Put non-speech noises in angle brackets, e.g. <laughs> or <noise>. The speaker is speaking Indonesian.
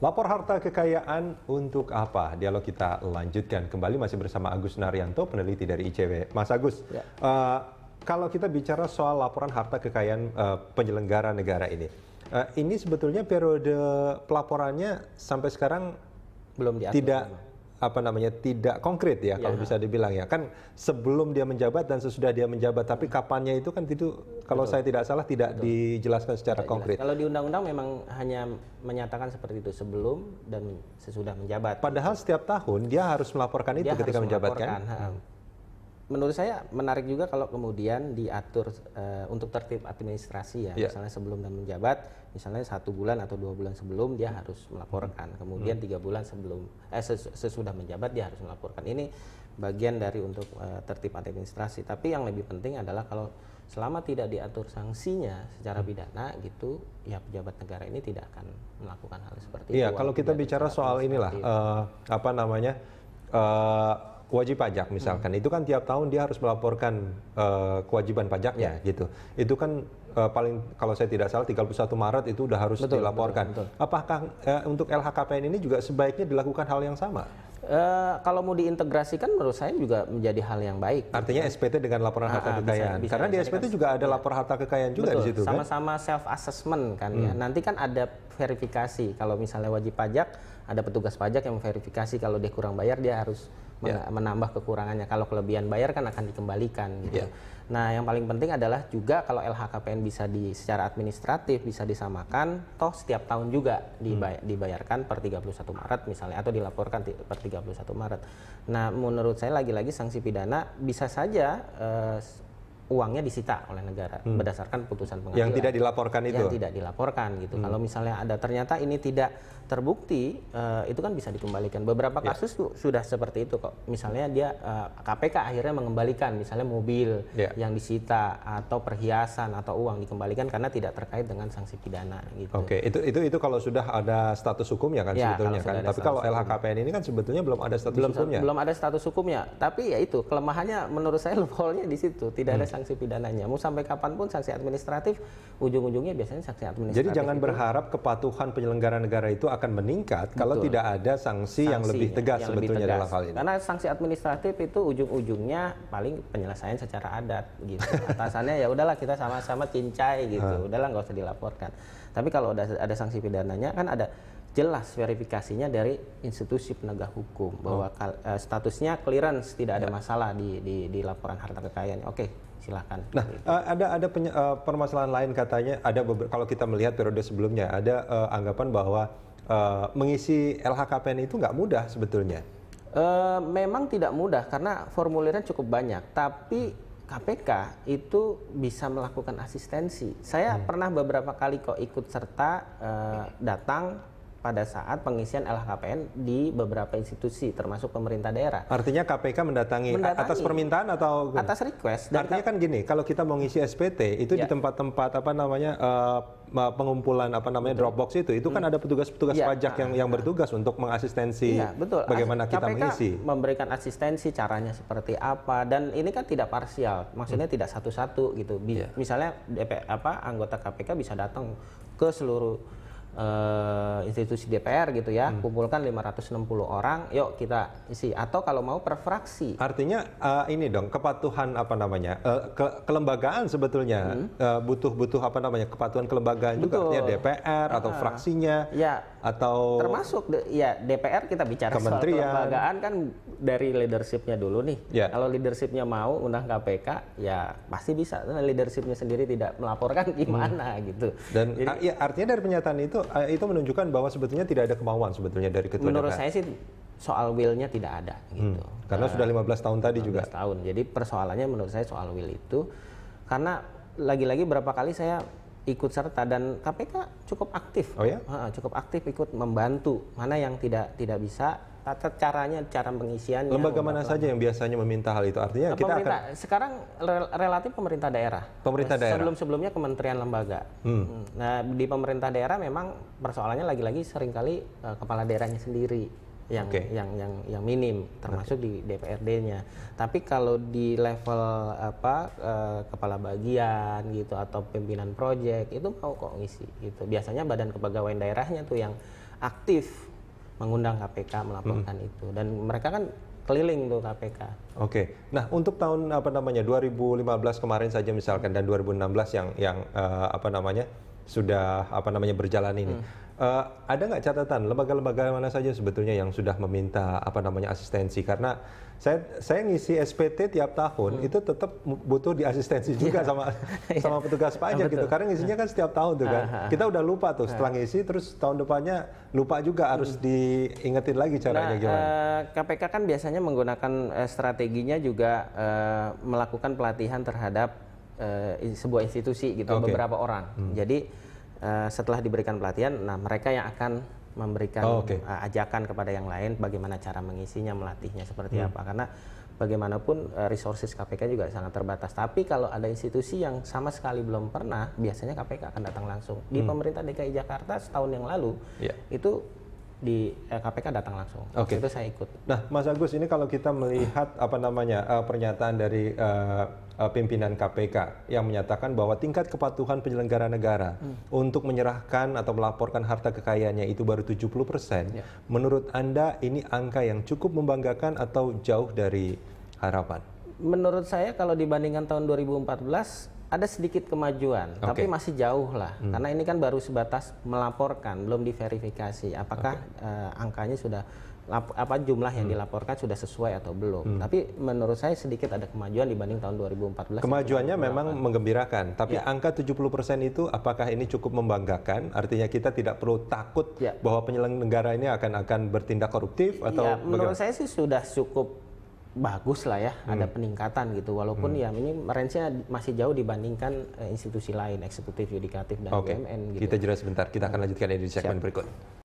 Lapor harta kekayaan untuk apa? Dialog kita lanjutkan kembali masih bersama Agus Naryanto, peneliti dari ICW. Mas Agus, ya. uh, kalau kita bicara soal laporan harta kekayaan uh, penyelenggara negara ini, uh, ini sebetulnya periode pelaporannya sampai sekarang belum diatur. Tidak apa namanya tidak konkret ya, ya kalau bisa dibilang ya kan sebelum dia menjabat dan sesudah dia menjabat tapi kapannya itu kan itu kalau Betul. saya tidak salah tidak Betul. dijelaskan secara tidak konkret. Jelas. Kalau di undang-undang memang hanya menyatakan seperti itu sebelum dan sesudah menjabat. Padahal setiap tahun dia harus melaporkan itu dia ketika harus menjabat kan. Hmm menurut saya menarik juga kalau kemudian diatur uh, untuk tertib administrasi ya, yeah. misalnya sebelum dan menjabat, misalnya satu bulan atau dua bulan sebelum dia harus melaporkan, hmm. kemudian hmm. tiga bulan sebelum eh sesudah menjabat dia harus melaporkan. Ini bagian dari untuk uh, tertib administrasi. Tapi yang lebih penting adalah kalau selama tidak diatur sanksinya secara hmm. pidana gitu, ya pejabat negara ini tidak akan melakukan hal seperti yeah, itu. Iya, kalau kita bicara soal inilah uh, apa namanya? Uh, wajib pajak misalkan hmm. itu kan tiap tahun dia harus melaporkan uh, kewajiban pajaknya yeah. gitu. Itu kan uh, paling kalau saya tidak salah 31 Maret itu udah harus betul, dilaporkan. Betul, betul. Apakah uh, untuk LHKPN ini juga sebaiknya dilakukan hal yang sama? Uh, kalau mau diintegrasikan menurut saya juga menjadi hal yang baik. Artinya gitu. SPT dengan laporan ah, harta ah, kekayaan. Bisa, bisa Karena di SPT kan, juga ada iya. laporan harta kekayaan juga betul, di situ sama -sama kan. self assessment kan ya. hmm. ya. Nanti kan ada verifikasi kalau misalnya wajib pajak ada petugas pajak yang memverifikasi kalau dia kurang bayar dia harus yeah. menambah kekurangannya. Kalau kelebihan bayar kan akan dikembalikan gitu. Yeah. Nah, yang paling penting adalah juga kalau LHKPN bisa di secara administratif bisa disamakan, toh setiap tahun juga dibay, hmm. dibayarkan per 31 Maret misalnya atau dilaporkan per 31 Maret. Nah, menurut saya lagi-lagi sanksi pidana bisa saja uh, uangnya disita oleh negara hmm. berdasarkan putusan pengadilan. Yang tidak dilaporkan itu. Yang tidak dilaporkan gitu. Hmm. Kalau misalnya ada ternyata ini tidak terbukti uh, itu kan bisa dikembalikan. Beberapa ya. kasus tuh sudah seperti itu kok. Misalnya dia uh, eh, KPK akhirnya mengembalikan misalnya mobil yeah. yang disita atau perhiasan atau uang dikembalikan karena tidak terkait dengan sanksi pidana gitu. Oke, okay. itu itu itu kalau sudah ada status hukum ya kan yeah, sebetulnya kan. Tapi kalau LHKPN ini kan sebetulnya belum ada status belum, hukumnya. Belum ada status hukumnya. Tapi ya itu kelemahannya menurut saya loophole-nya <laughs> di situ. Tidak hmm. ada sanksi pidananya. Mau sampai kapanpun sanksi administratif ujung-ujungnya biasanya sanksi administratif. Jadi jangan itu, berharap kepatuhan penyelenggara negara itu akan akan meningkat Betul. kalau tidak ada sanksi, sanksi yang lebih tegas yang sebetulnya lebih tegas. dalam hal ini. Karena sanksi administratif itu ujung-ujungnya paling penyelesaian secara adat gitu. <laughs> Atasannya ya udahlah kita sama-sama cincai gitu. Hmm. Udahlah nggak usah dilaporkan. Tapi kalau ada ada sanksi pidananya kan ada jelas verifikasinya dari institusi penegak hukum bahwa oh. kal, uh, statusnya clearance tidak ada ya. masalah di, di di laporan harta kekayaan. Oke, okay, silakan. Nah, gitu. eh, ada ada penye, uh, permasalahan lain katanya ada kalau kita melihat periode sebelumnya ada uh, anggapan bahwa uh, mengisi LHKPN itu nggak mudah sebetulnya. Uh, memang tidak mudah karena formulirnya cukup banyak, tapi KPK itu bisa melakukan asistensi. Saya hmm. pernah beberapa kali kok ikut serta uh, datang pada saat pengisian LHKPN di beberapa institusi termasuk pemerintah daerah. Artinya KPK mendatangi, mendatangi atas permintaan atau atas request. Dan Artinya kan gini, kalau kita mau ngisi SPT itu ya. di tempat-tempat apa namanya uh, pengumpulan apa namanya betul. Dropbox itu itu kan hmm. kan ada petugas-petugas ya, pajak yang yang ah, ah, bertugas ah. untuk mengasistensi ya, betul. bagaimana As kita KPK mengisi. memberikan asistensi caranya seperti apa dan ini kan tidak parsial. Maksudnya hmm. tidak satu-satu gitu. Bi ya. Misalnya DP, apa anggota KPK bisa datang ke seluruh uh, institusi DPR gitu ya, hmm. kumpulkan 560 orang, yuk kita isi atau kalau mau per fraksi. Artinya uh, ini dong kepatuhan apa namanya? Uh, ke kelembagaan sebetulnya hmm. butuh-butuh hmm. apa namanya? kepatuhan kelembagaan Betul. juga artinya DPR atau ah. fraksinya. Ya atau termasuk ya DPR kita bicara soal kelembagaan kan dari leadershipnya dulu nih. ya. Kalau leadershipnya mau undang KPK ya pasti bisa. nah, leadershipnya sendiri tidak melaporkan hmm. gimana hmm. gitu. Dan Jadi, ah, ya artinya dari pernyataan itu ah, itu menunjukkan bahwa sebetulnya tidak ada kemauan sebetulnya dari ketua Menurut saya sih soal willnya tidak ada gitu. Hmm. Karena nah, sudah 15 ah, tahun tadi 15 juga. tahun. Jadi persoalannya menurut saya soal will itu karena lagi-lagi berapa kali saya ikut serta dan KPK cukup aktif. Oh ya? Uh, cukup aktif ikut membantu mana yang tidak tidak bisa tata caranya cara pengisian Lembaga mana saja yang biasanya meminta hal itu? Artinya eh, pemerintah, kita akan sekarang relatif pemerintah daerah. Pemerintah daerah. Sebelum-sebelumnya kementerian lembaga. Hmm. Nah, di pemerintah daerah memang persoalannya lagi-lagi seringkali uh, kepala daerahnya sendiri yang okay. yang yang yang minim termasuk okay. di DPRD-nya. Tapi kalau di level apa e, kepala bagian gitu atau pimpinan proyek itu mau kok ngisi gitu. Biasanya badan kepegawaian daerahnya tuh yang aktif mengundang KPK melaporkan hmm. itu dan mereka kan keliling tuh KPK. Oke. Okay. Nah, untuk tahun apa namanya 2015 kemarin saja misalkan dan 2016 yang yang uh, apa namanya sudah apa namanya berjalan ini. Hmm. Uh, ada nggak catatan lembaga-lembaga mana saja sebetulnya yang sudah meminta apa namanya asistensi karena saya saya ngisi SPT tiap tahun hmm. itu tetap butuh diasistensi juga yeah. sama <laughs> iya. sama petugas pajak gitu karena ngisinya kan setiap tahun tuh kan kita udah lupa tuh setelah ngisi terus tahun depannya lupa juga harus hmm. diingetin lagi caranya nah, gimana KPK eh, kan biasanya menggunakan eh, strateginya juga melakukan pelatihan terhadap Eh, sebuah institusi gitu okay. beberapa orang. Hmm. Jadi uh, setelah diberikan pelatihan, nah mereka yang akan memberikan oh, okay. uh, eh, ajakan kepada yang lain bagaimana cara mengisinya, melatihnya seperti hmm. apa. Karena bagaimanapun uh, resources KPK juga sangat terbatas. Tapi kalau ada institusi yang sama sekali belum pernah, biasanya KPK akan datang langsung. Di hmm. pemerintah DKI Jakarta setahun yang lalu yeah. itu di KPK datang langsung. Oke. Okay. Itu saya ikut. Nah, Mas Agus ini kalau kita melihat apa namanya pernyataan dari Eh, pimpinan KPK yang menyatakan bahwa tingkat kepatuhan penyelenggara negara hmm. untuk menyerahkan atau melaporkan harta kekayaannya itu baru 70%. Ya. Menurut Anda ini angka yang cukup membanggakan atau jauh dari harapan? Menurut saya kalau dibandingkan tahun 2014 ada sedikit kemajuan, okay. tapi masih jauh lah. Hmm. Karena ini kan baru sebatas melaporkan, belum diverifikasi apakah okay. uh, eh, angkanya sudah apa jumlah yang hmm. dilaporkan sudah sesuai atau belum. Hmm. Tapi menurut saya sedikit ada kemajuan dibanding tahun 2014. Kemajuannya memang menggembirakan, tapi ya. angka 70% itu apakah ini cukup membanggakan? Artinya kita tidak perlu takut ya. bahwa penyelenggara ini akan akan bertindak koruptif ya, atau ya, menurut bagaimana? saya sih sudah cukup bagus lah ya hmm. ada peningkatan gitu walaupun hmm. ya ini range masih jauh dibandingkan eh, institusi lain eksekutif yudikatif dan okay. BUMN gitu. Kita jelas sebentar, kita akan hmm. lanjutkan di segmen Siap. berikut.